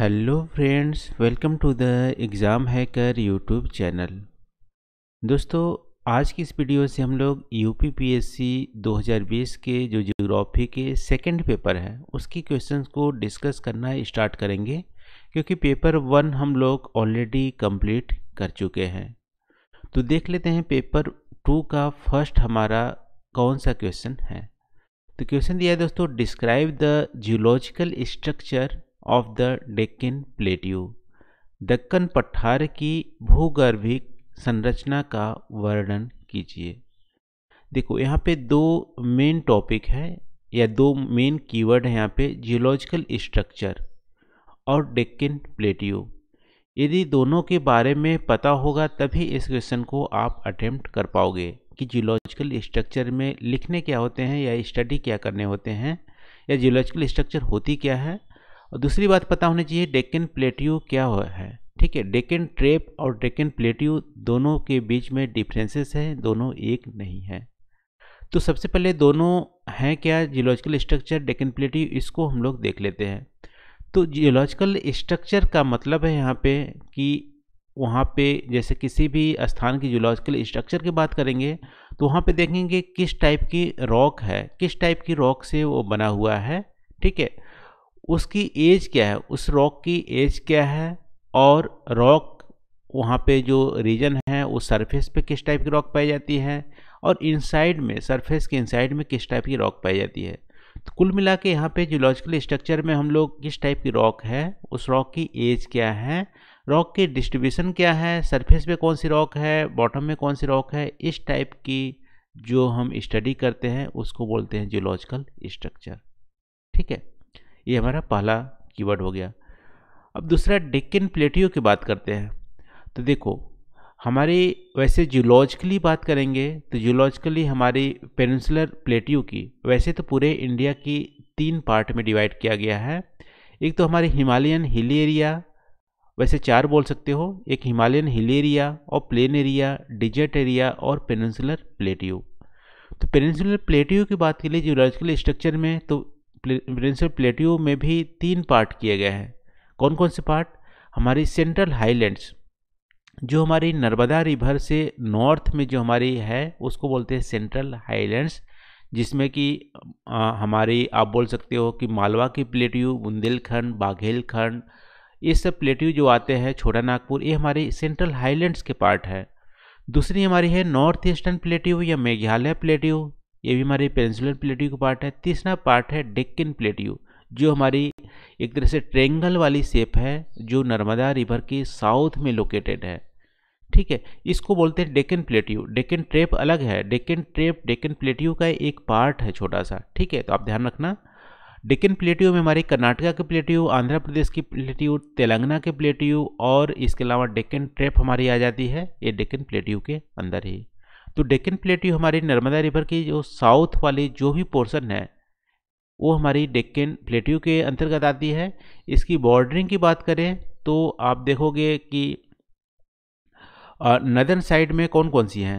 hello friends welcome to the Exam Hacker YouTube channel दोस्तों आज की इस वीडियो से हम लोग U P P S C दो हज़ार बीस के जो जियोग्राफी के सेकेंड पेपर है उसकी क्वेश्चन को डिस्कस करना स्टार्ट करेंगे क्योंकि पेपर वन हम लोग ऑलरेडी कंप्लीट कर चुके हैं तो देख लेते हैं पेपर टू का फर्स्ट हमारा कौन सा क्वेश्चन है तो क्वेश्चन दिया है दोस्तों describe the geological structure of the Deccan plateau Deccan पठार की भूगर्भिक संरचना का वर्णन कीजिए देखो यहाँ पे दो मेन टॉपिक है या दो मेन कीवर्ड है यहाँ पे जियोलॉजिकल स्ट्रक्चर और डेक्कन प्लेट्यू यदि दोनों के बारे में पता होगा तभी इस क्वेश्चन को आप अटेम्प्ट कर पाओगे कि जियोलॉजिकल स्ट्रक्चर में लिखने क्या होते हैं या स्टडी क्या करने होते हैं या जियोलॉजिकल स्ट्रक्चर होती क्या है और दूसरी बात पता होनी चाहिए डेकन प्लेट्यू क्या है ठीक है डेकन ट्रेप और डेकन प्लेट्यू दोनों के बीच में डिफ्रेंसेस हैं दोनों एक नहीं है तो सबसे पहले दोनों हैं क्या जियोलॉजिकल स्ट्रक्चर डेकन प्लेट्यू इसको हम लोग देख लेते हैं तो जियोलॉजिकल स्ट्रक्चर का मतलब है यहाँ पे कि वहाँ पे जैसे किसी भी स्थान की जियोलॉजिकल स्ट्रक्चर की बात करेंगे तो वहाँ पे देखेंगे किस टाइप की रॉक है किस टाइप की रॉक से वो बना हुआ है ठीक है उसकी एज क्या है उस रॉक की एज क्या है और रॉक वहाँ पे जो रीजन है उस सरफेस पे किस टाइप की रॉक पाई जाती है और इनसाइड में सरफेस के इनसाइड में किस टाइप की रॉक पाई जाती है तो कुल मिला के यहाँ पर जियोलॉजिकल स्ट्रक्चर में हम लोग किस टाइप की रॉक है उस रॉक की एज क्या है रॉक की डिस्ट्रीब्यूशन क्या है सरफेस पे कौन सी रॉक है बॉटम में कौन सी रॉक है इस टाइप की जो हम स्टडी करते हैं उसको बोलते हैं जियोलॉजिकल स्ट्रक्चर ठीक है ये हमारा पहला कीवर्ड हो गया अब दूसरा डेक्कन प्लेटियो की बात करते हैं तो देखो हमारे वैसे जूलॉजिकली बात करेंगे तो जूलॉजिकली हमारी पेनसुलर प्लेटियो की वैसे तो पूरे इंडिया की तीन पार्ट में डिवाइड किया गया है एक तो हमारे हिमालयन हिली एरिया वैसे चार बोल सकते हो एक हिमालयन हिल एरिया और प्लेन एरिया डिजर्ट एरिया और पेनसुलर प्लेटियो तो पेनसुलर प्लेटियो की बात के लिए जूलॉजिकल स्ट्रक्चर में तो प्रिंसिपल प्लेटियो में भी तीन पार्ट किए गए हैं कौन कौन से पार्ट हमारी सेंट्रल हाईलैंड्स जो हमारी नर्मदा रिवर से नॉर्थ में जो हमारी है उसको बोलते हैं सेंट्रल हाईलैंड्स जिसमें कि हमारी आप बोल सकते हो कि मालवा की प्लेटियो बुंदेलखंड बाघेलखंड ये सब प्लेटियो जो आते हैं छोटा नागपुर ये हमारी सेंट्रल हाईलैंड्स के पार्ट है दूसरी हमारी है नॉर्थ ईस्टर्न प्लेटियो या मेघालय प्लेटियो ये भी हमारी पेंसुलर प्लेट्यू का पार्ट है तीसरा पार्ट है डेक्कन प्लेट्यू जो हमारी एक तरह से ट्रेंगल वाली शेप है जो नर्मदा रिवर के साउथ में लोकेटेड है ठीक है इसको बोलते हैं डेकन प्लेट्यू डेकन ट्रेप अलग है डेकन ट्रेप डेकन प्लेट्यू का एक पार्ट है छोटा सा ठीक है तो आप ध्यान रखना डेकन प्लेट्यू में हमारे कर्नाटका के प्लेट्यू आंध्र प्रदेश की प्लेट्यू तेलंगाना के प्लेट्यू और इसके अलावा डेकन ट्रेप हमारी आ जाती है ये डेकन प्लेट्यू के अंदर ही तो डेक्कन प्लेट्यू हमारी नर्मदा रिवर की जो साउथ वाली जो भी पोर्शन है वो हमारी डेक्कन प्लेट्यू के अंतर्गत आती है इसकी बॉर्डरिंग की बात करें तो आप देखोगे कि नदर्न साइड में कौन कौन सी हैं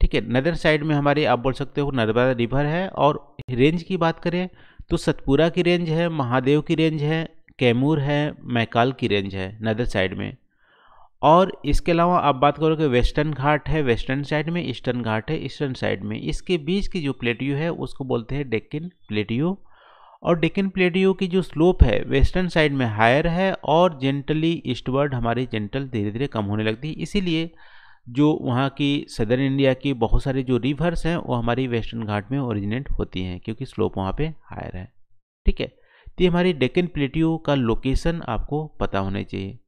ठीक है नदर्न साइड में हमारी आप बोल सकते हो नर्मदा रिवर है और रेंज की बात करें तो सतपुरा की रेंज है महादेव की रेंज है कैमूर है मैकाल की रेंज है नदर साइड में और इसके अलावा आप बात करो कि वेस्टर्न घाट है वेस्टर्न साइड में ईस्टर्न घाट है ईस्टर्न साइड में इसके बीच की जो प्लेटियो है उसको बोलते हैं डेक्कन प्लेटियो और डेकिन प्लेटियो की जो स्लोप है वेस्टर्न साइड में हायर है और जेंटली ईस्टवर्ड हमारी जेंटल धीरे धीरे कम होने लगती है इसीलिए जो वहाँ की सदर्न इंडिया की बहुत सारे जो रिवर्स हैं वो हमारी वेस्टर्न घाट में ओरिजिनेट होती हैं क्योंकि स्लोप वहाँ पर हायर है ठीक है तो ये हमारी डेकिन प्लेटियो का लोकेशन आपको पता होना चाहिए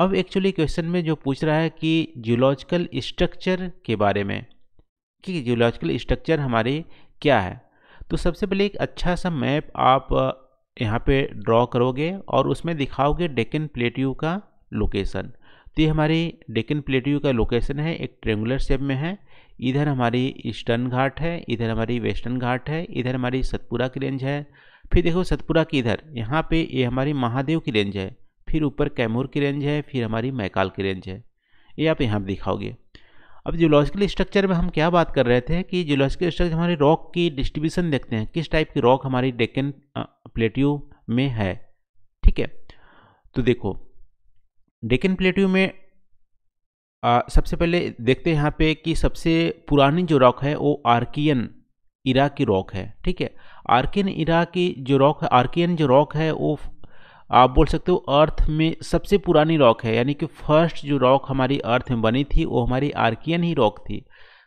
अब एक्चुअली क्वेश्चन में जो पूछ रहा है कि जियोलॉजिकल स्ट्रक्चर के बारे में कि जियोलॉजिकल स्ट्रक्चर हमारे क्या है तो सबसे पहले एक अच्छा सा मैप आप यहाँ पे ड्रॉ करोगे और उसमें दिखाओगे डेकन प्लेट्यू का लोकेशन तो ये हमारी डेकन प्लेट्यू का लोकेशन है एक ट्रेंगुलर शेप में है इधर हमारी ईस्टर्न घाट है इधर हमारी वेस्टर्न घाट है इधर हमारी सतपुरा की रेंज है फिर देखो सतपुरा की इधर यहाँ पे ये हमारी महादेव की रेंज है फिर ऊपर कैमूर की रेंज है फिर हमारी मैकाल की रेंज है ये आप यहाँ पर दिखाओगे अब जियोलॉजिकल स्ट्रक्चर में हम क्या बात कर रहे थे कि जियोलॉजिकल स्ट्रक्चर हमारे रॉक की डिस्ट्रीब्यूशन देखते हैं किस टाइप की रॉक हमारी डेकन प्लेट्यू में है ठीक है तो देखो डेकन प्लेट्यू में आ, सबसे पहले देखते हैं यहाँ पे कि सबसे पुरानी जो रॉक है वो आर्कियन इरा की रॉक है ठीक है आर्कियन इरा की जो रॉक है आर्कियन जो रॉक है वो आप बोल सकते हो अर्थ में सबसे पुरानी रॉक है यानी कि फर्स्ट जो रॉक हमारी अर्थ में बनी थी वो हमारी आर्कियन ही रॉक थी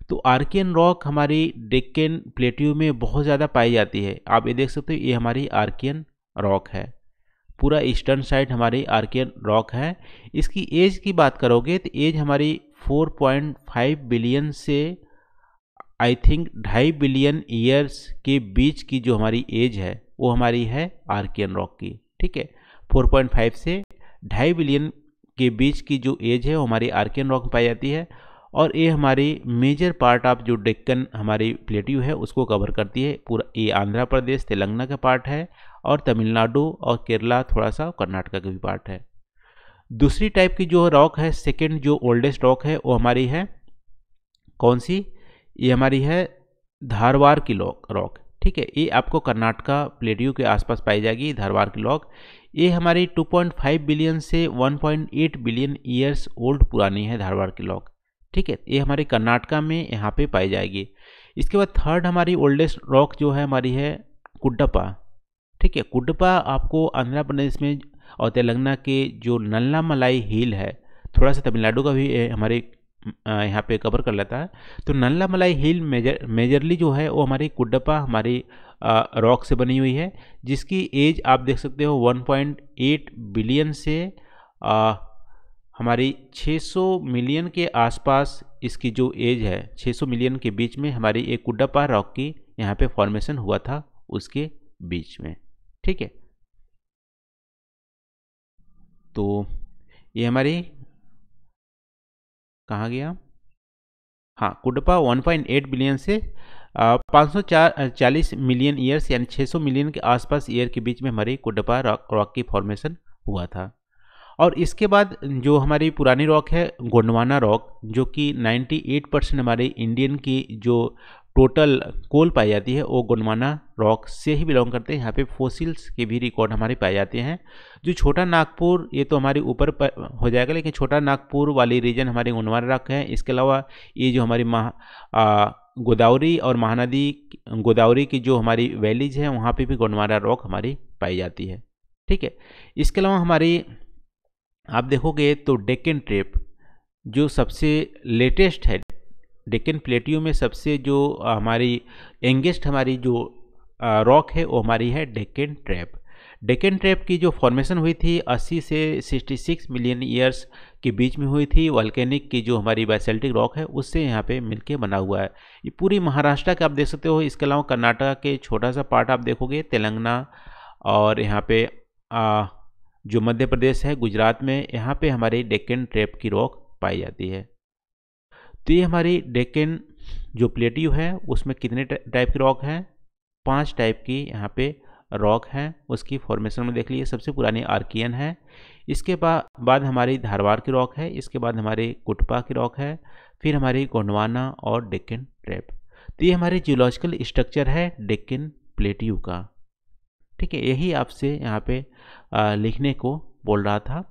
तो आर्कियन रॉक हमारी डेक्कन प्लेट्यू में बहुत ज़्यादा पाई जाती है आप ये देख सकते हो ये हमारी आर्कियन रॉक है पूरा ईस्टर्न साइड हमारी आर्कियन रॉक है इसकी एज की बात करोगे तो एज हमारी 4.5 बिलियन से आई थिंक ढाई बिलियन ईयर्स के बीच की जो हमारी एज है वो हमारी है आर्कियन रॉक की ठीक है 4.5 से ढाई बिलियन के बीच की जो एज है वो हमारी आर्कियन रॉक में पाई जाती है और ये हमारी मेजर पार्ट ऑफ जो डेक्कन हमारी प्लेट्यू है उसको कवर करती है पूरा ये आंध्र प्रदेश तेलंगाना का पार्ट है और तमिलनाडु और केरला थोड़ा सा कर्नाटका का भी पार्ट है दूसरी टाइप की जो रॉक है सेकेंड जो ओल्डेस्ट रॉक है वो हमारी है कौन सी ये हमारी है धारवार की लॉक रॉक ठीक है ये आपको कर्नाटका प्लेटियो के आसपास पाई जाएगी धारवार की लॉक ये हमारी 2.5 बिलियन से 1.8 बिलियन ईयर्स ओल्ड पुरानी है धारवाड़ की लॉक ठीक है ये हमारे कर्नाटका में यहाँ पे पाई जाएगी इसके बाद थर्ड हमारी ओल्डेस्ट रॉक जो है हमारी है कुडपा ठीक है कुडपा आपको आंध्र प्रदेश में और तेलंगाना के जो नल्ला मलाई हिल है थोड़ा सा तमिलनाडु का भी हमारे यहाँ पे कवर कर लेता है तो नल्ला मलाई हिल मेजर मेजरली जो है वो हमारी कुडपा हमारी रॉक से बनी हुई है जिसकी एज आप देख सकते हो 1.8 बिलियन से आ, हमारी 600 मिलियन के आसपास इसकी जो एज है 600 मिलियन के बीच में हमारी एक कुड्डापा रॉक की यहाँ पे फॉर्मेशन हुआ था उसके बीच में ठीक है तो ये हमारी कहाँ गया हाँ कुडपा 1.8 बिलियन से पाँच मिलियन ईयर्स यानी 600 मिलियन के आसपास ईयर के बीच में हमारी कुडपा रॉक रॉक की फॉर्मेशन हुआ था और इसके बाद जो हमारी पुरानी रॉक है गोंडवाना रॉक जो कि 98 परसेंट हमारे इंडियन की जो टोटल कोल पाई जाती है वो गोंडवाना रॉक से ही बिलोंग करते हैं यहाँ पे फोसिल्स के भी रिकॉर्ड हमारे पाए जाते हैं जो छोटा नागपुर ये तो हमारे ऊपर हो जाएगा लेकिन छोटा नागपुर वाली रीजन हमारे गोंडवाना रॉक है इसके अलावा ये जो हमारी महा गोदावरी और महानदी गोदावरी की जो हमारी वैलीज है वहाँ पे भी गोंडवाना रॉक हमारी पाई जाती है ठीक है इसके अलावा हमारी आप देखोगे तो डेक्कन ट्रेप जो सबसे लेटेस्ट है डेक्कन प्लेटियो में सबसे जो हमारी एंगेस्ट हमारी जो रॉक है वो हमारी है डेक्कन ट्रैप डेकन ट्रैप की जो फॉर्मेशन हुई थी 80 से 66 मिलियन ईयर्स के बीच में हुई थी वॉल्केनिक की जो हमारी बैसेल्टिक रॉक है उससे यहाँ पे मिलके बना हुआ है ये पूरी महाराष्ट्र का आप देख सकते हो इसके अलावा कर्नाटका के छोटा सा पार्ट आप देखोगे तेलंगाना और यहाँ पे आ, जो मध्य प्रदेश है गुजरात में यहाँ पर हमारी डेकेन ट्रैप की रॉक पाई जाती है तो ये हमारी डेकेन जो प्लेटिव है उसमें कितने टाइप की रॉक हैं पाँच टाइप की यहाँ पर रॉक हैं उसकी फॉर्मेशन में देख लीजिए सबसे पुरानी आर्कियन है इसके बा, बाद हमारी धारवाड़ की रॉक है इसके बाद हमारी कुटपा की रॉक है फिर हमारी गोंडवाना और डेक्कन ट्रैप तो ये हमारे जियोलॉजिकल स्ट्रक्चर है डेक्कन प्लेट्यू का ठीक है यही आपसे यहाँ पे आ, लिखने को बोल रहा था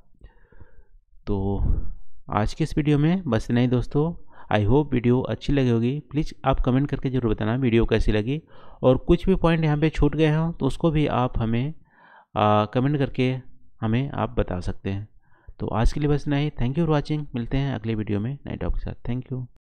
तो आज के इस वीडियो में बस नहीं दोस्तों आई होप वीडियो अच्छी लगी होगी प्लीज़ आप कमेंट करके ज़रूर बताना वीडियो कैसी लगी और कुछ भी पॉइंट यहाँ पे छूट गए हों तो उसको भी आप हमें आ, कमेंट करके हमें आप बता सकते हैं तो आज के लिए बस नहीं ही थैंक यू फॉर वॉचिंग मिलते हैं अगले वीडियो में नाइट टॉप के साथ थैंक यू